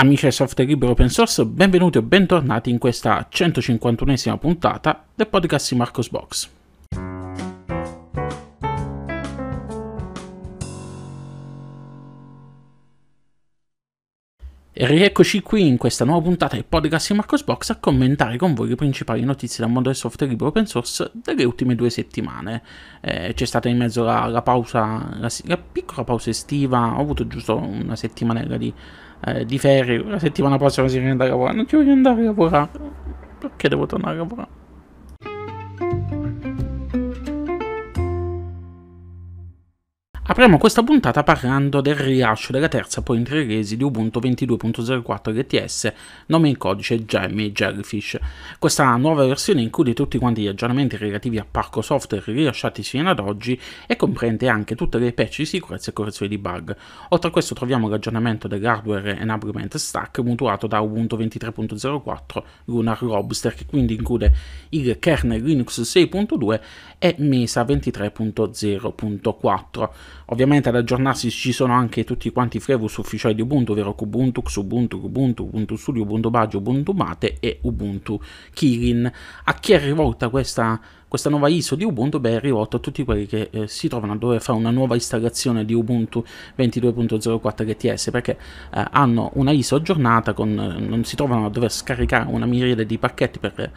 Amici del software libero open source, benvenuti o bentornati in questa 151esima puntata del podcast di Marcos Box. E rieccoci qui in questa nuova puntata del podcast di Marcos Box a commentare con voi le principali notizie dal mondo del software libero open source delle ultime due settimane. Eh, c'è stata in mezzo la, la pausa, la, la, piccola pausa estiva, ho avuto giusto una settimanella di, eh, di ferie, la settimana prossima si viene a lavorare, non ci voglio andare a lavorare, perché devo tornare a lavorare? Apriamo questa puntata parlando del rilascio della terza point release di Ubuntu 22.04 LTS, nome in codice Gemmy Jellyfish. Questa nuova versione include tutti quanti gli aggiornamenti relativi a parco software rilasciati fino ad oggi e comprende anche tutte le patch di sicurezza e correzioni di bug. Oltre a questo troviamo l'aggiornamento dell'hardware enablement stack mutuato da Ubuntu 23.04 Lunar Lobster che quindi include il kernel Linux 6.2 e Mesa 23.0.4. Ovviamente ad aggiornarsi ci sono anche tutti quanti i flavors ufficiali di Ubuntu, ovvero Ubuntu, Xubuntu, Ubuntu, Ubuntu Studio, Ubuntu Baggio, Ubuntu Mate e Ubuntu Kirin. A chi è rivolta questa questa nuova ISO di Ubuntu beh, è rivolta a tutti quelli che eh, si trovano a dover fare una nuova installazione di Ubuntu 22.04 LTS perché eh, hanno una ISO aggiornata, con, eh, non si trovano a dover scaricare una miriade di pacchetti per, eh,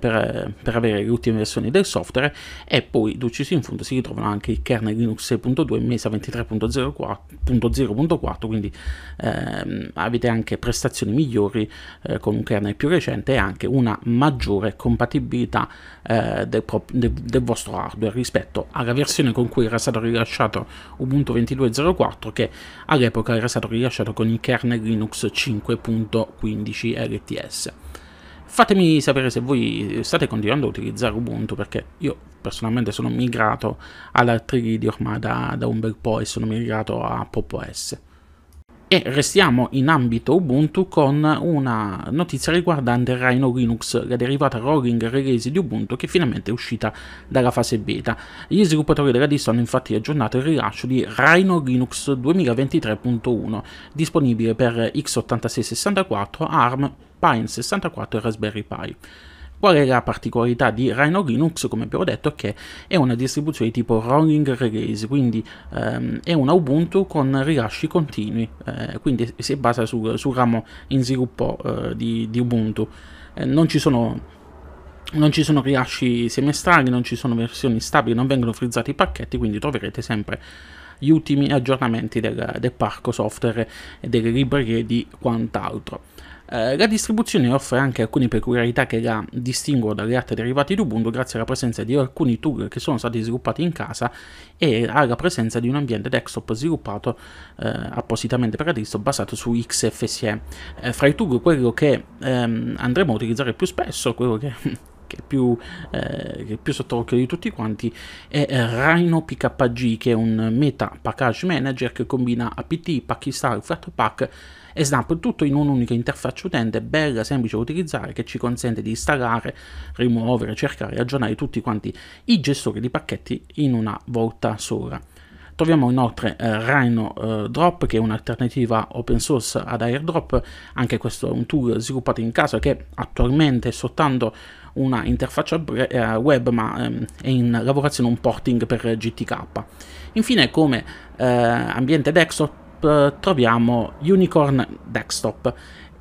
per, eh, per avere le ultime versioni del software e poi ducis in fondo si ritrovano anche il kernel Linux 6.2 Mesa 23.0.4 quindi ehm, avete anche prestazioni migliori eh, con un kernel più recente e anche una maggiore compatibilità eh, del, del, del, vostro hardware rispetto alla versione con cui era stato rilasciato Ubuntu 22.04 che all'epoca era stato rilasciato con il kernel Linux 5.15 LTS. Fatemi sapere se voi state continuando a utilizzare Ubuntu perché io personalmente sono migrato alla 3D ormai da, da un bel po' e sono migrato a Pop OS. E restiamo in ambito Ubuntu con una notizia riguardante Rhino Linux, la derivata rolling release di Ubuntu che finalmente è uscita dalla fase beta. Gli sviluppatori della DIST hanno infatti aggiornato il rilascio di Rhino Linux 2023.1, disponibile per x86 64, ARM, Pine 64 e Raspberry Pi. Qual è la particolarità di Rhino Linux? Come abbiamo detto che è una distribuzione di tipo rolling release, quindi ehm, è una Ubuntu con rilasci continui, eh, quindi si basa sul, sul ramo in sviluppo eh, di, di, Ubuntu. Eh, non ci sono non ci sono rilasci semestrali, non ci sono versioni stabili, non vengono frizzati i pacchetti, quindi troverete sempre gli ultimi aggiornamenti del, del parco software, e delle librerie di quant'altro. Eh, la distribuzione offre anche alcune peculiarità che la distinguono dalle altre derivate di Ubuntu grazie alla presenza di alcuni tool che sono stati sviluppati in casa e alla presenza di un ambiente desktop sviluppato eh, appositamente per adesso basato su XFSE. Eh, fra i tool quello che ehm, andremo a utilizzare più spesso, quello che che è più, eh, che è più sotto occhio di tutti quanti, è eh, Rhino PKG, che è un meta package manager che combina apt, pakistar, flatpak e Snap, tutto in un'unica interfaccia utente bella, semplice da utilizzare, che ci consente di installare, rimuovere, cercare e aggiornare tutti quanti i gestori di pacchetti in una volta sola. Troviamo inoltre eh, Rhino eh, Drop, che è un'alternativa open source ad AirDrop, anche questo è un tool sviluppato in casa che attualmente è soltanto una interfaccia eh, web ma ehm, è in lavorazione un porting per GTK. Infine come eh, ambiente desktop troviamo Unicorn Desktop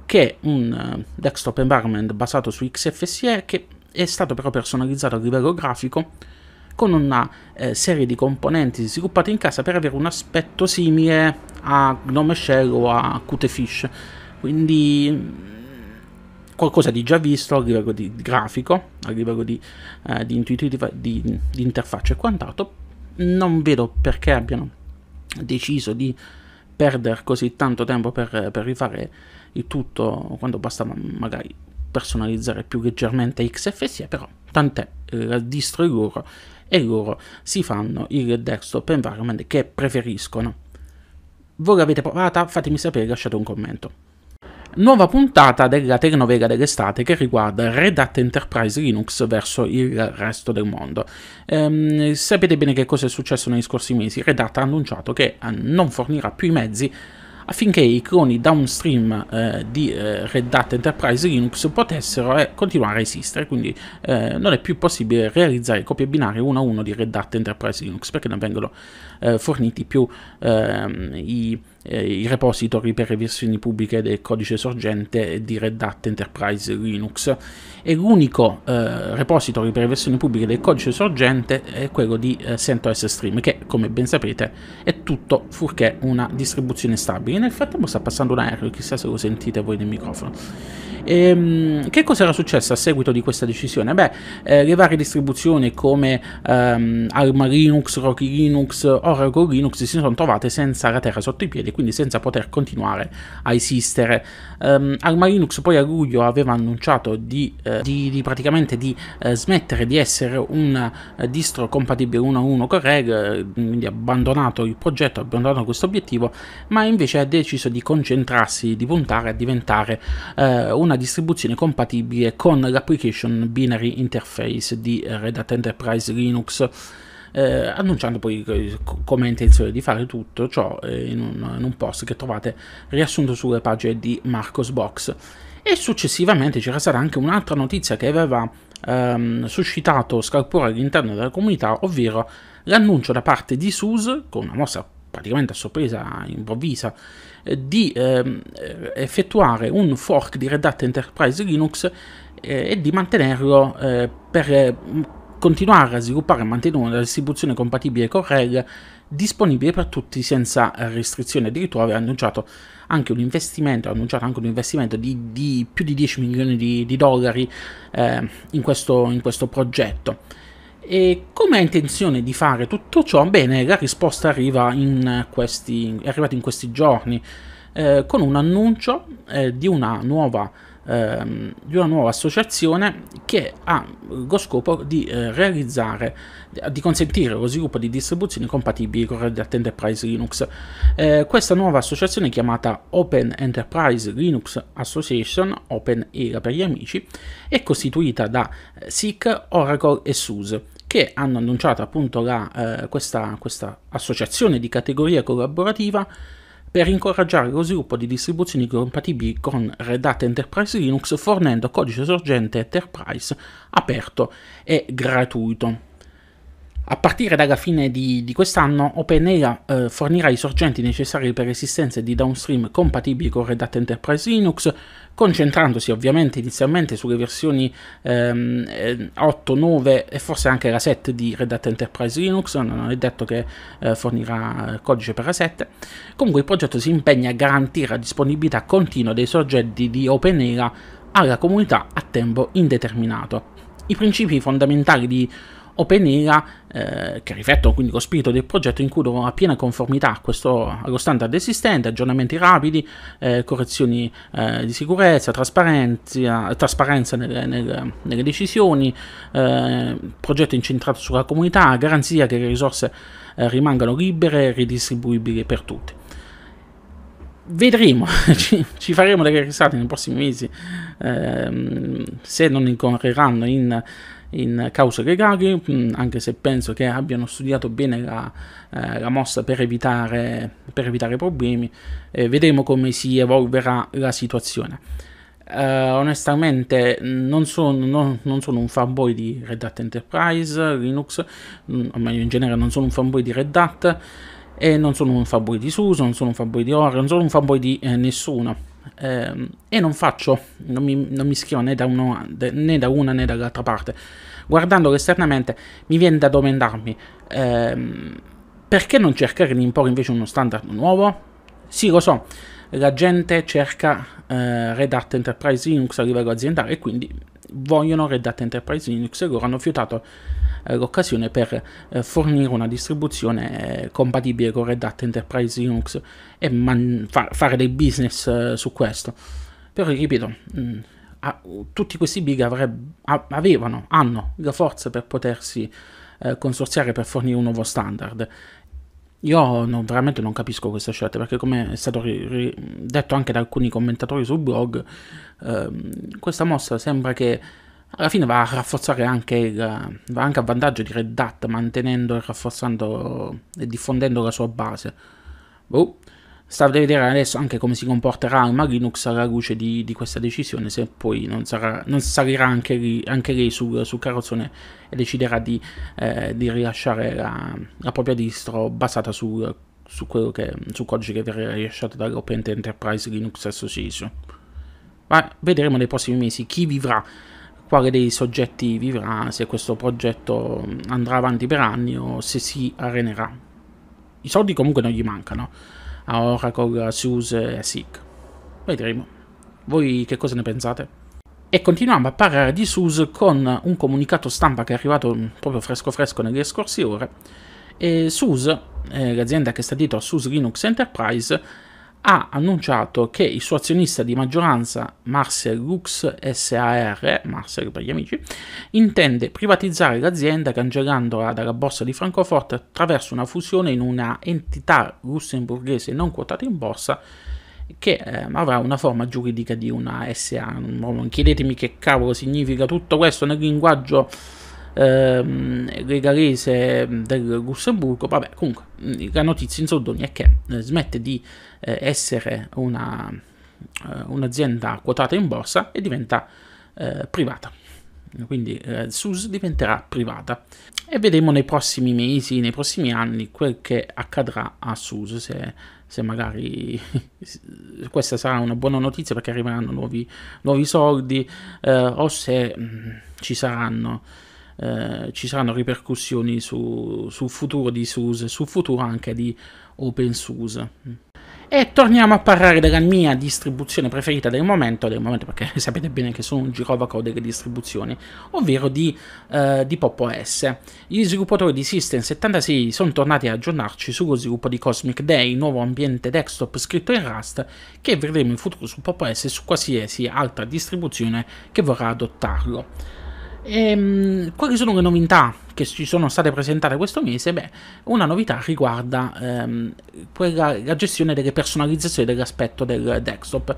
che è un eh, desktop environment basato su XFSE che è stato però personalizzato a livello grafico con una eh, serie di componenti sviluppati in casa per avere un aspetto simile a Gnome Shell o a Cutefish. Quindi qualcosa di già visto a livello di grafico, a livello di, eh, di intuitiva, di, di interfaccia e quant'altro. Non vedo perché abbiano deciso di perdere così tanto tempo per, per, rifare il tutto quando bastava magari personalizzare più leggermente XFSE, però tant'è, eh, la distro è loro e loro si fanno il desktop environment che preferiscono. Voi l'avete provata? Fatemi sapere, lasciate un commento nuova puntata della telenovela dell'estate che riguarda Red Hat Enterprise Linux verso il resto del mondo. Ehm, sapete bene che cosa è successo negli scorsi mesi, Red Hat ha annunciato che eh, non fornirà più i mezzi affinché i cloni downstream eh, di eh, Red Hat Enterprise Linux potessero eh, continuare a esistere, quindi eh, non è più possibile realizzare copie binarie uno a uno di Red Hat Enterprise Linux perché non vengono eh, forniti più ehm, i eh, i repository per le versioni pubbliche del codice sorgente di Red Hat Enterprise Linux e l'unico eh, repository per le versioni pubbliche del codice sorgente è quello di eh, CentOS Stream che come ben sapete è tutto fuorché una distribuzione stabile nel frattempo sta passando un aereo chissà se lo sentite voi nel microfono e, ehm, che cosa era successo a seguito di questa decisione? Beh, eh, le varie distribuzioni come ehm, Arma Linux, Rocky Linux, Oracle Linux si sono trovate senza la terra sotto i piedi, quindi senza poter continuare a esistere. Um, ehm, Arma Linux poi a luglio aveva annunciato di, eh, di, di praticamente di eh, smettere di essere un eh, distro compatibile 1 1 con Reg, eh, quindi abbandonato il progetto, abbandonato questo obiettivo, ma invece ha deciso di concentrarsi, di puntare a diventare eh, una distribuzione compatibile con l'Application Binary Interface di Red Hat Enterprise Linux, eh, annunciando poi come intenzione di fare tutto ciò eh, in un, in un post che trovate riassunto sulle pagine di Marcos Box. E successivamente c'era stata anche un'altra notizia che aveva ehm, suscitato scalpore all'interno della comunità, ovvero l'annuncio da parte di SUS, con una mossa praticamente a sorpresa improvvisa di eh, effettuare un fork di Red Hat Enterprise Linux eh, e di mantenerlo eh, per eh, continuare a sviluppare e mantenere una distribuzione compatibile con RHEL disponibile per tutti senza restrizioni. Addirittura aveva annunciato anche un investimento, anche un investimento di, di, più di 10 milioni di, di dollari eh, in, questo, in, questo, progetto. E come ha intenzione di fare tutto ciò? Bene, la risposta arriva in questi, è arrivata in questi giorni eh, con un annuncio eh, di, una nuova, eh, di una nuova associazione che ha lo scopo di eh, realizzare, di consentire lo sviluppo di distribuzioni compatibili con Red Hat Enterprise Linux. Eh, questa nuova associazione chiamata Open Enterprise Linux Association, Open ERA per gli amici, è costituita da eh, SIC, Oracle e SUSE che hanno annunciato appunto la, eh, questa, questa associazione di categoria collaborativa per incoraggiare lo sviluppo di distribuzioni compatibili con Red Hat Enterprise Linux fornendo codice sorgente Enterprise aperto e gratuito. A partire dalla fine di, di quest'anno, OpenAI eh, fornirà i sorgenti necessari per esistenze di downstream compatibili con Red Hat Enterprise Linux, concentrandosi ovviamente inizialmente sulle versioni ehm, 8, eh, 9 e forse anche la 7 di Red Hat Enterprise Linux, non è detto che eh, fornirà eh, codice per la 7. Comunque il progetto si impegna a garantire la disponibilità continua dei sorgenti di OpenAI alla comunità a tempo indeterminato. I principi fondamentali di OpenEA eh, che riflettono quindi lo spirito del progetto includono la piena conformità a questo, allo standard esistente, aggiornamenti rapidi, eh, correzioni eh, di sicurezza, trasparenza, nelle, nelle, nelle, decisioni, eh, progetto incentrato sulla comunità, garanzia che le risorse eh, rimangano libere e ridistribuibili per tutti vedremo, ci, ci, faremo delle risate nei prossimi mesi ehm, se non incorreranno in in cause gregarie, mm, anche se penso che abbiano studiato bene la, eh, la mossa per evitare, per evitare problemi, eh, vedremo come si evolverà la situazione. Eh, onestamente non sono, non, non sono, un fanboy di Red Hat Enterprise, Linux, mm, o meglio in genere non sono un fanboy di Red Hat e non sono un fanboy di SUSE, non sono un fanboy di Oracle, non sono un fanboy di eh, nessuno ehm, e non faccio, non mi, non mi schio né da, uno, né da, una né dall'altra parte. Guardandolo esternamente mi viene da domandarmi ehm, perché non cercare di imporre invece uno standard nuovo? Sì, lo so, la gente cerca eh, Red Hat Enterprise Linux a livello aziendale e quindi vogliono Red Hat Enterprise Linux e loro hanno fiutato eh, l'occasione per eh, fornire una distribuzione eh, compatibile con Red Hat Enterprise Linux e man- fa- fare dei business su questo. Però ripeto, mh, mm, a, tutti questi big avreb- a- avevano, hanno la forza per potersi eh, consorziare per fornire un nuovo standard. Io non, veramente non capisco questa scelta perché, come è stato ri- ri- detto anche da alcuni commentatori sul blog, ehm, questa mossa sembra che alla fine va a rafforzare anche il, va anche a vantaggio di Red Hat mantenendo e rafforzando e diffondendo la sua base boh. sta a vedere adesso anche come si comporterà Alma Linux alla luce di, di questa decisione se poi non, sarà, non salirà anche, lì, anche lei sul, sul, carrozzone e deciderà di, eh, di rilasciare la, la, propria distro basata sul, su che, sul codice che verrà rilasciato dall'Open Enterprise Linux Association ma vedremo nei prossimi mesi chi vivrà quale dei soggetti vivrà, se questo progetto andrà avanti per anni o se si arenerà. I soldi comunque non gli mancano a Oracle, a SUSE e a SIG. Vedremo. Voi che cosa ne pensate? E continuiamo a parlare di SUSE con un comunicato stampa che è arrivato proprio fresco fresco nelle scorse ore. E SUSE, eh, l'azienda che sta dietro a SUSE Linux Enterprise, ha annunciato che il suo azionista di maggioranza, Marcel Lux SAR, Marcel per gli amici, intende privatizzare l'azienda cancellandola dalla borsa di Francoforte attraverso una fusione in una entità lussemburghese non quotata in borsa che eh, avrà una forma giuridica di una SA. Non chiedetemi che cavolo significa tutto questo nel linguaggio ehm, regalese ehm, del Lussemburgo. Vabbè, comunque la notizia in soldoni è che eh, smette di eh, essere una, eh, un'azienda quotata in borsa e diventa eh, privata. Quindi eh, SUS diventerà privata e vedremo nei prossimi mesi, nei prossimi anni quel che accadrà a SUS. Se, se magari questa sarà una buona notizia perché arriveranno nuovi, nuovi soldi eh, o se mh, ci saranno eh, ci saranno ripercussioni sul futuro di SUSE, sul futuro anche di OpenSUSE. E torniamo a parlare della mia distribuzione preferita del momento, del momento perché sapete bene che sono un girovaco delle distribuzioni, ovvero di, eh, di Pop OS. Gli sviluppatori di System 76 sono tornati a aggiornarci sullo sviluppo di Cosmic Day, nuovo ambiente desktop scritto in Rust, che vedremo in futuro su Pop OS e su qualsiasi altra distribuzione che vorrà adottarlo. E, ehm, quali sono le novità che ci sono state presentate questo mese? Beh, una novità riguarda ehm, quella, la gestione delle personalizzazioni dell'aspetto del desktop.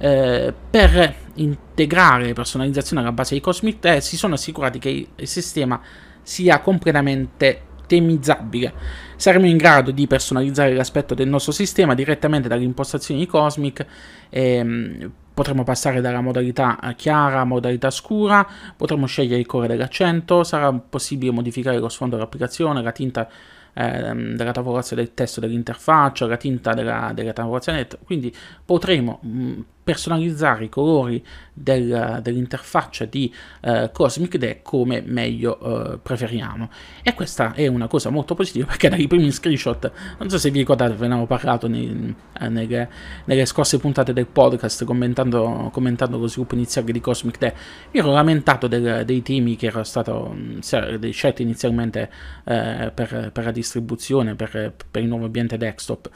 Eh, per integrare personalizzazione alla base di Cosmic 3 eh, si sono assicurati che il sistema sia completamente temizzabile. Saremo in grado di personalizzare l'aspetto del nostro sistema direttamente dalle impostazioni di Cosmic. Ehm, Potremo passare dalla modalità eh, chiara a modalità scura, potremo scegliere il colore dell'accento, sarà possibile modificare lo sfondo dell'applicazione, la tinta ehm, della tavolazione del testo dell'interfaccia, la tinta della, della tavolazione, quindi potremo mm, personalizzare i colori del, dell'interfaccia di eh, Cosmic Deck come meglio eh, preferiamo. E questa è una cosa molto positiva perché dai primi screenshot, non so se vi ricordate, ve ne avevo parlato nei, eh, nelle, nelle, scorse puntate del podcast commentando, commentando, lo sviluppo iniziale di Cosmic Deck, mi ero lamentato del, dei temi che erano stati mm, scelti inizialmente eh, per, per, la distribuzione, per, per il nuovo ambiente desktop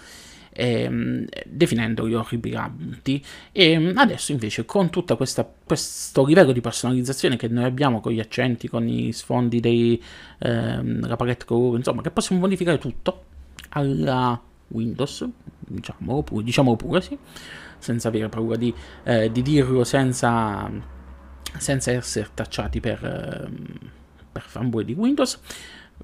ehm, definendoli orribilanti e mm, adesso invece con tutto questo livello di personalizzazione che noi abbiamo con gli accenti, con i sfondi della ehm, palette colore, insomma che possiamo modificare tutto alla Windows, diciamolo pure, diciamolo pure sì, senza avere paura di, eh, di dirlo, senza, senza essere tacciati per, ehm, per fanboy di Windows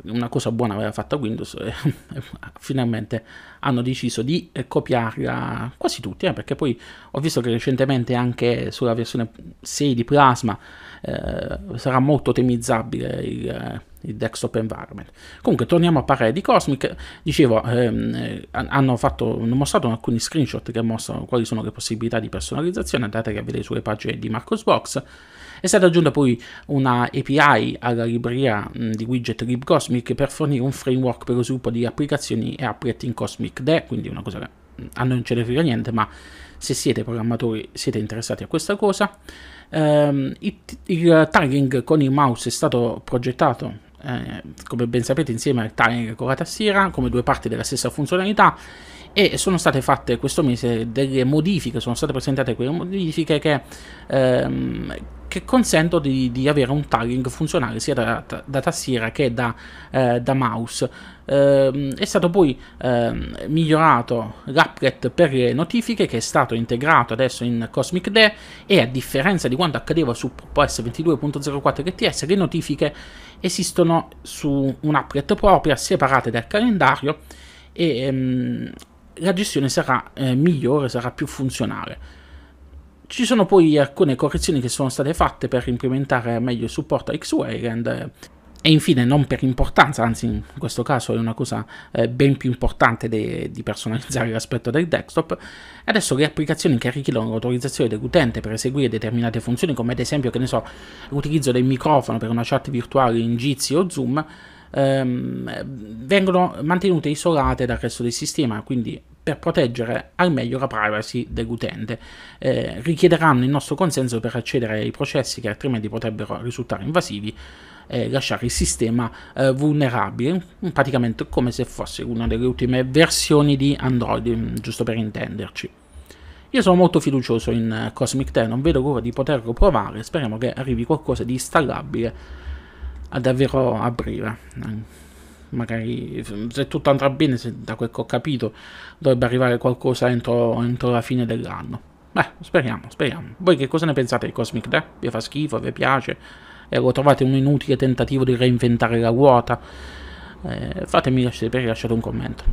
una cosa buona aveva fatto Windows e eh, finalmente hanno deciso di eh, copiarla quasi tutti, eh, perché poi ho visto che recentemente anche sulla versione 6 di Plasma eh, sarà molto ottimizzabile il, eh, il, desktop environment. Comunque torniamo a parlare di Cosmic, dicevo, ehm, hanno, fatto, hanno, mostrato alcuni screenshot che mostrano quali sono le possibilità di personalizzazione, andate a vedere sulle pagine di Marcosbox. Box è stata aggiunta poi una API alla libreria di widget libcosmic per fornire un framework per lo sviluppo di applicazioni e applet in Cosmic DE, quindi una cosa che a noi non ce ne frega niente, ma se siete programmatori siete interessati a questa cosa. Um, il, il tagging con il mouse è stato progettato eh, come ben sapete insieme al tagging con la tastiera come due parti della stessa funzionalità e sono state fatte questo mese delle modifiche sono state presentate quelle modifiche che ehm, che consentono di, di, avere un tagging funzionale sia da, da tastiera che da, eh, da mouse. Eh, è stato poi eh, migliorato l'applet per le notifiche che è stato integrato adesso in Cosmic D e a differenza di quanto accadeva su POS 22.04 LTS le notifiche esistono su un'applet propria separate dal calendario e ehm, la gestione sarà eh, migliore, sarà più funzionale. Ci sono poi alcune correzioni che sono state fatte per implementare meglio il supporto a x wayland eh, e infine, non per importanza, anzi in questo caso è una cosa eh, ben più importante de- di personalizzare l'aspetto del desktop, adesso le applicazioni che richiedono l'autorizzazione dell'utente per eseguire determinate funzioni, come ad esempio, che ne so, l'utilizzo del microfono per una chat virtuale in Jitsi o Zoom, ehm, vengono mantenute isolate dal resto del sistema, quindi per proteggere al meglio la privacy dell'utente. Eh, richiederanno il nostro consenso per accedere ai processi che altrimenti potrebbero risultare invasivi e eh, lasciare il sistema eh, vulnerabile, praticamente come se fosse una delle ultime versioni di Android, mm, giusto per intenderci. Io sono molto fiducioso in eh, Cosmic 10, non vedo l'ora di poterlo provare, speriamo che arrivi qualcosa di installabile a eh, davvero a breve magari se tutto andrà bene, se, da quel che ho capito, dovrebbe arrivare qualcosa entro, entro la fine dell'anno. Beh, speriamo, speriamo. Voi che cosa ne pensate di Cosmic Day? Vi fa schifo, vi piace? E lo trovate un inutile tentativo di reinventare la ruota? Eh, fatemi sapere, lasciate un commento.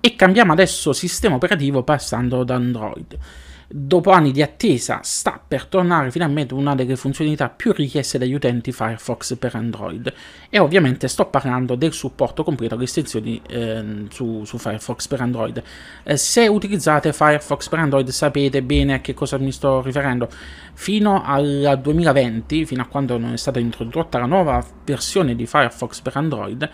E cambiamo adesso sistema operativo passando ad Android dopo anni di attesa, sta per tornare finalmente una delle funzionalità più richieste dagli utenti Firefox per Android. E ovviamente sto parlando del supporto completo alle estensioni eh, su, su, Firefox per Android. Eh, se utilizzate Firefox per Android sapete bene a che cosa mi sto riferendo. Fino al 2020, fino a quando non è stata introdotta la nuova versione di Firefox per Android,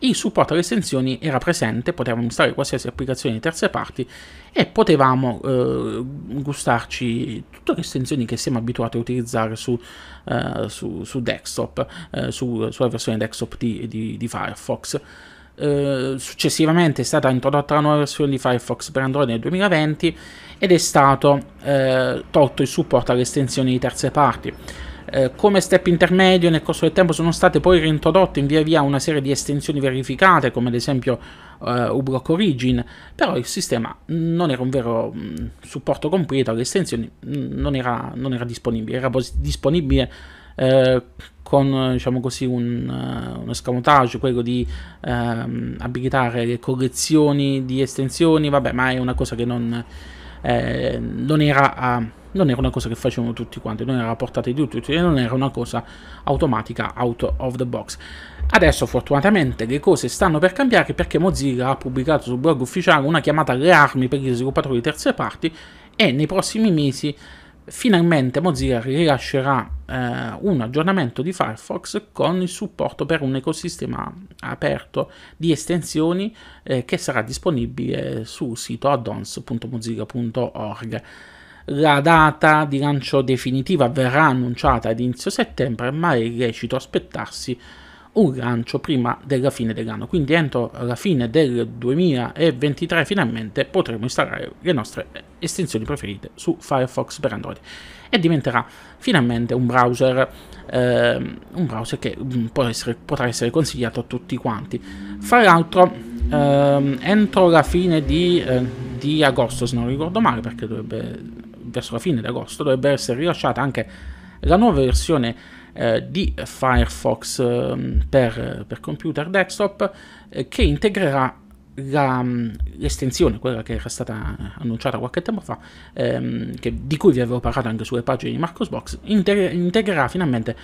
il supporto alle estensioni era presente, potevamo installare qualsiasi applicazione di terze parti e potevamo eh, gustarci tutte le estensioni che siamo abituati a utilizzare su, eh, su, su desktop, eh, su, sulla versione desktop di, di, di Firefox. Eh, successivamente è stata introdotta la nuova versione di Firefox per Android nel 2020 ed è stato eh, tolto il supporto alle estensioni di terze parti eh, come step intermedio nel corso del tempo sono state poi reintrodotte in via via una serie di estensioni verificate come ad esempio eh, uBlock Origin, però il sistema non era un vero mh, mm, supporto completo alle estensioni, mm, non, era, non era, disponibile, era pos- disponibile eh, con diciamo così, un, uh, un escamotage, quello di ehm, abilitare le collezioni di estensioni, vabbè ma è una cosa che non, eh, non era a non era una cosa che facevano tutti quanti, non era portata di tutti, non era una cosa automatica out of the box. Adesso fortunatamente le cose stanno per cambiare perché Mozilla ha pubblicato sul blog ufficiale una chiamata alle armi per gli sviluppatori di terze parti e nei prossimi mesi finalmente Mozilla rilascerà eh, un aggiornamento di Firefox con il supporto per un ecosistema aperto di estensioni eh, che sarà disponibile sul sito addons.mozilla.org. La data di lancio definitiva verrà annunciata ad inizio settembre, ma è lecito aspettarsi un lancio prima della fine dell'anno, quindi entro la fine del 2023 finalmente potremo installare le nostre estensioni preferite su Firefox per Android e diventerà finalmente un browser, eh, un browser che mm, essere, potrà essere consigliato a tutti quanti. Fra l'altro, eh, entro la fine di, eh, di agosto, se non ricordo male, perché dovrebbe verso la fine d'agosto dovrebbe essere rilasciata anche la nuova versione eh, di Firefox eh, per, per, computer desktop eh, che integrerà la, mm, l'estensione, quella che era stata annunciata qualche tempo fa, ehm, che, di cui vi avevo parlato anche sulle pagine di Marcosbox, inter- integrerà finalmente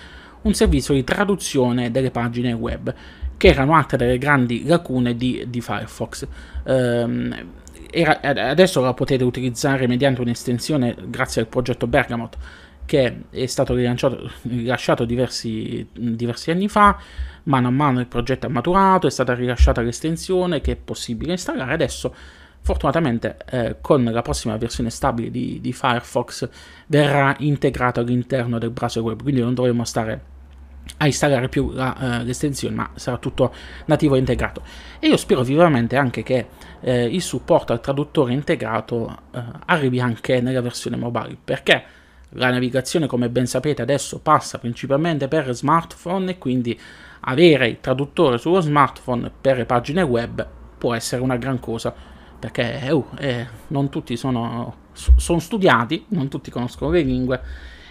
un servizio di traduzione delle pagine web, che erano altre delle grandi lacune di, di Firefox. Ehm, era, adesso la potete utilizzare mediante un'estensione grazie al progetto Bergamot che è stato rilasciato diversi, diversi, anni fa, mano a mano il progetto è maturato, è stata rilasciata l'estensione che è possibile installare adesso. Fortunatamente eh, con la prossima versione stabile di, di Firefox verrà integrato all'interno del browser web, quindi non dovremo stare a installare più la, uh, eh, l'estensione, ma sarà tutto nativo e integrato. E io spero vivamente anche che eh, il supporto al traduttore integrato eh, arrivi anche nella versione mobile, perché la navigazione, come ben sapete, adesso passa principalmente per smartphone e quindi avere il traduttore sullo smartphone per le pagine web può essere una gran cosa, perché eh, uh, eh, non tutti sono, sono studiati, non tutti conoscono le lingue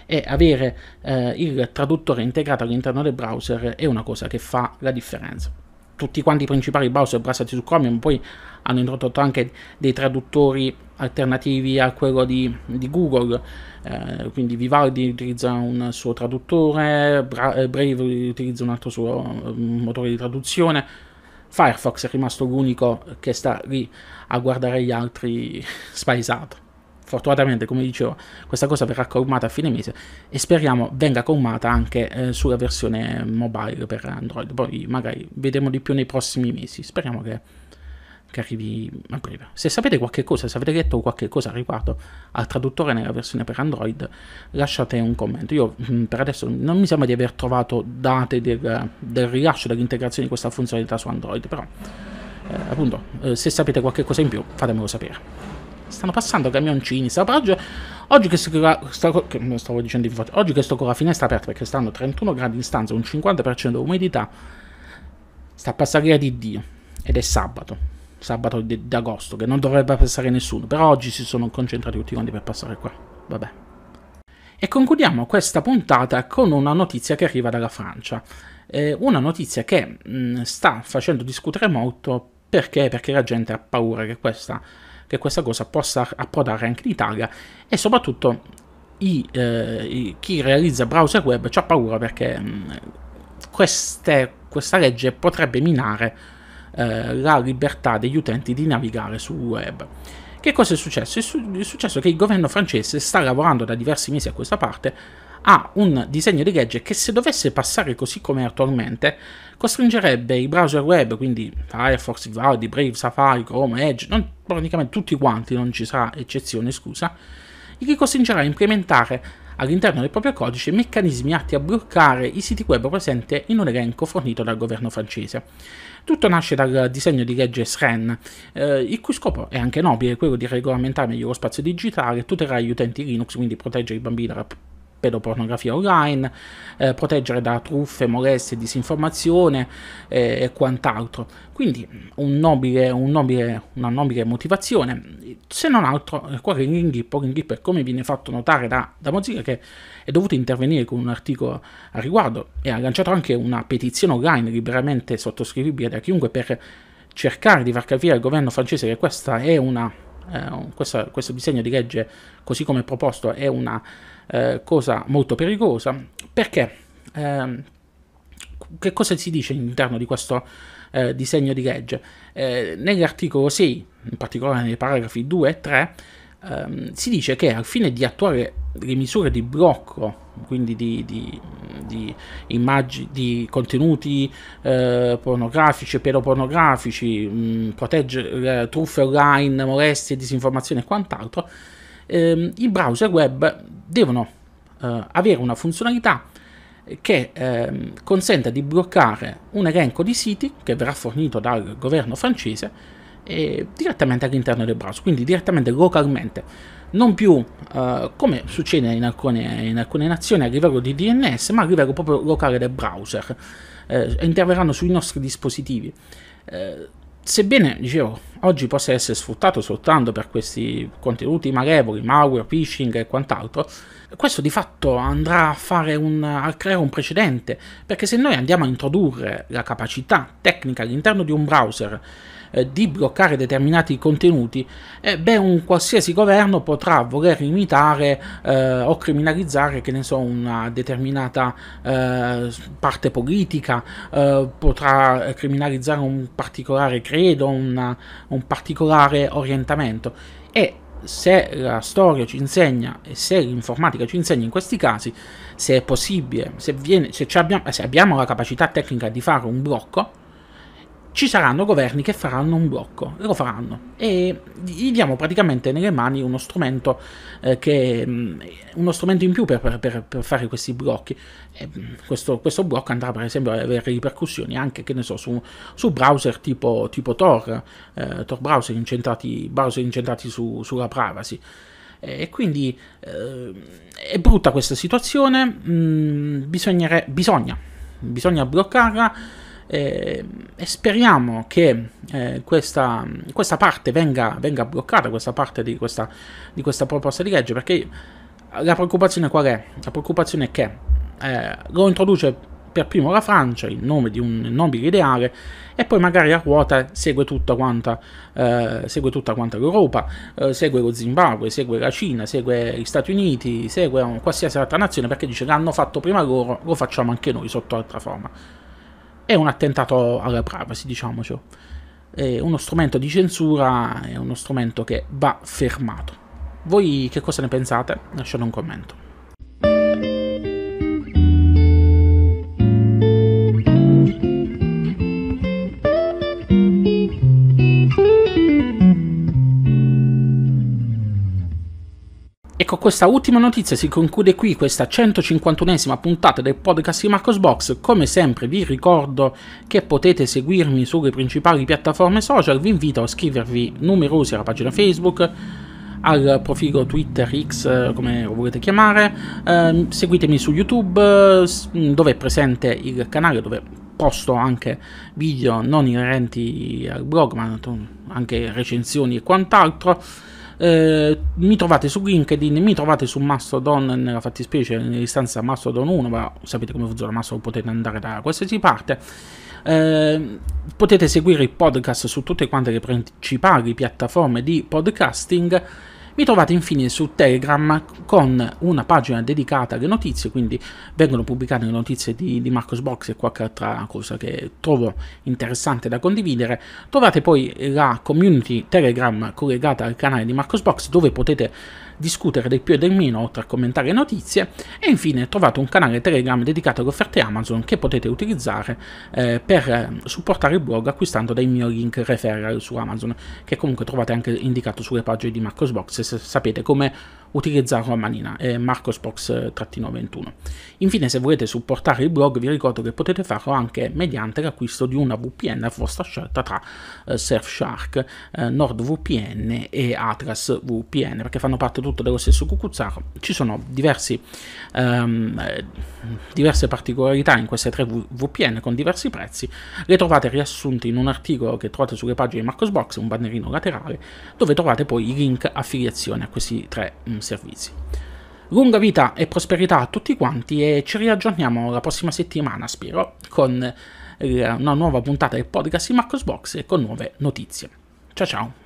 e avere eh, il traduttore integrato all'interno del browser è una cosa che fa la differenza. Tutti quanti i principali browser basati su Chromium poi hanno introdotto anche dei traduttori alternativi a quello di, di Google, eh, quindi Vivaldi utilizza un suo traduttore, Bra- eh, Brave utilizza un altro suo mm, motore di traduzione, Firefox è rimasto l'unico che sta lì a guardare gli altri spaesato fortunatamente, come dicevo, questa cosa verrà colmata a fine mese e speriamo venga colmata anche eh, sulla versione mobile per Android. Poi magari vedremo di più nei prossimi mesi. Speriamo che, che arrivi a breve. Se sapete qualche cosa, se avete letto qualche cosa riguardo al traduttore nella versione per Android, lasciate un commento. Io mm, per adesso non mi sembra di aver trovato date del, del rilascio dell'integrazione di questa funzionalità su Android, però eh, appunto eh, se sapete qualche cosa in più fatemelo sapere stanno passando camioncini. Sapaggio. Oggi che, la, sto, che, faccia, oggi che sto con la finestra aperta perché stanno 31 gradi in stanza, un 50% di umidità, sta passando via di Dio. Ed è sabato sabato d'agosto, che non dovrebbe passare nessuno, però oggi si sono concentrati tutti quanti per passare qua. Vabbè. E concludiamo questa puntata con una notizia che arriva dalla Francia. Eh, una notizia che mh, mm, sta facendo discutere molto perché? perché la gente ha paura che questa che questa cosa possa approdare anche in Italia e soprattutto i, eh, i, chi realizza browser web ha paura perché mh, mm, queste, questa legge potrebbe minare eh, la libertà degli utenti di navigare sul web. Che cosa è successo? È, su- è successo che il governo francese sta lavorando da diversi mesi a questa parte ha un disegno di legge che se dovesse passare così come attualmente costringerebbe i browser web, quindi Firefox, Vivaldi, Brave, Safari, Chrome, Edge, non, praticamente tutti quanti, non ci sarà eccezione, scusa, li costringerà a implementare all'interno del proprio codice meccanismi atti a bloccare i siti web presenti in un elenco fornito dal governo francese. Tutto nasce dal disegno di legge SREN, eh, il cui scopo è anche nobile, quello di regolamentare meglio lo spazio digitale, tutelare gli utenti Linux, quindi proteggere i bambini dalla pedopornografia online, eh, proteggere da truffe, molestie, disinformazione eh, e quant'altro. Quindi un nobile, un nobile, una nobile motivazione. Se non altro, eh, qua l'inghippo, l'inghippo è come viene fatto notare da, da, Mozilla che è dovuto intervenire con un articolo a riguardo e ha lanciato anche una petizione online liberamente sottoscrivibile da chiunque per cercare di far capire al governo francese che questa è una, eh, questa, questo disegno di legge, così come proposto, è una eh, cosa molto pericolosa, perché eh, che cosa si dice all'interno di questo eh, disegno di legge? Eh, nell'articolo 6, in particolare nei paragrafi 2 e 3, ehm, si dice che al fine di attuare le misure di blocco, quindi di, di, di, immagini, di contenuti eh, pornografici e pedopornografici, mh, mm, proteggere eh, truffe online, molestie, disinformazione e quant'altro, ehm, i browser web devono eh, avere una funzionalità che ehm, consenta di bloccare un elenco di siti che verrà fornito dal governo francese eh, direttamente all'interno del browser, quindi direttamente localmente, non più eh, come succede in alcune, in alcune, nazioni a livello di DNS, ma a livello proprio locale del browser. Eh, interverranno sui nostri dispositivi. Eh, sebbene, dicevo, oggi possa essere sfruttato soltanto per questi contenuti malevoli, malware, phishing e quant'altro, questo di fatto andrà a, un, a, creare un precedente, perché se noi andiamo a introdurre la capacità tecnica all'interno di un browser eh, di bloccare determinati contenuti, eh, beh, un qualsiasi governo potrà voler limitare eh, o criminalizzare, che ne so, una determinata eh, parte politica, eh, potrà criminalizzare un particolare credo, una, un particolare orientamento. E se la storia ci insegna e se l'informatica ci insegna in questi casi, se è possibile, se, viene, se, abbiamo, se abbiamo la capacità tecnica di fare un blocco, ci saranno governi che faranno un blocco, lo faranno e gli diamo praticamente nelle mani uno strumento, eh, che, mm, uno strumento in più per, per, per fare questi blocchi. Mm, questo, questo, blocco andrà per esempio ad avere ripercussioni anche so, su, su, browser tipo, tipo Tor, eh, Tor browser incentrati, browser incentrati su, sulla privacy. E quindi eh, è brutta questa situazione, mm, bisogna, bisogna bloccarla eh, e speriamo che eh, questa, questa, parte venga, venga, bloccata, questa parte di questa, di questa proposta di legge, perché la preoccupazione qual è? La preoccupazione è che eh, lo introduce per primo la Francia in nome di un nobile ideale e poi magari a ruota segue tutta quanta, eh, segue tutta quanta l'Europa, eh, segue lo Zimbabwe, segue la Cina, segue gli Stati Uniti, segue qualsiasi altra nazione perché dice l'hanno fatto prima loro, lo facciamo anche noi sotto altra forma. È un attentato alla privacy, diciamocelo. È uno strumento di censura, è uno strumento che va fermato. Voi che cosa ne pensate? Lasciate un commento. con ecco, questa ultima notizia si conclude qui questa 151esima puntata del podcast di Marcos Box. Come sempre vi ricordo che potete seguirmi sulle principali piattaforme social, vi invito a iscrivervi numerosi alla pagina Facebook, al profilo Twitter X, eh, come lo volete chiamare, eh, seguitemi su YouTube mm, dove è presente il canale dove posto anche video non inerenti al blog, ma anche recensioni e quant'altro eh, mi trovate su LinkedIn, mi trovate su Mastodon, nella fattispecie nell'istanza Mastodon 1, ma sapete come funziona Mastodon, potete andare da qualsiasi parte. Eh, potete seguire il podcast su tutte quante le principali piattaforme di podcasting. Mi trovate infine su Telegram con una pagina dedicata alle notizie, quindi vengono pubblicate le notizie di, di Marcos Box e qualche altra cosa che trovo interessante da condividere. Trovate poi la community Telegram collegata al canale di Marcos Box dove potete discutere del più e del meno oltre a commentare notizie e infine trovate un canale Telegram dedicato alle offerte Amazon che potete utilizzare eh, per eh, supportare il blog acquistando dai miei link referral su Amazon che comunque trovate anche indicato sulle pagine di Marcosbox se sapete come utilizzarlo a manina è eh, marcosbox-21 infine se volete supportare il blog vi ricordo che potete farlo anche mediante l'acquisto di una VPN a vostra scelta tra eh, Surfshark, eh, NordVPN e Atlas VPN perché fanno parte tutte soprattutto dello stesso Cucuzzaro, ci sono diversi, ehm, diverse particolarità in queste tre VPN con diversi prezzi, le trovate riassunte in un articolo che trovate sulle pagine di Marcosbox, un bannerino laterale, dove trovate poi i link affiliazione a questi tre mh, mm, servizi. Lunga vita e prosperità a tutti quanti e ci riaggiorniamo la prossima settimana, spero, con eh, una nuova puntata del podcast di Marcosbox e con nuove notizie. Ciao ciao!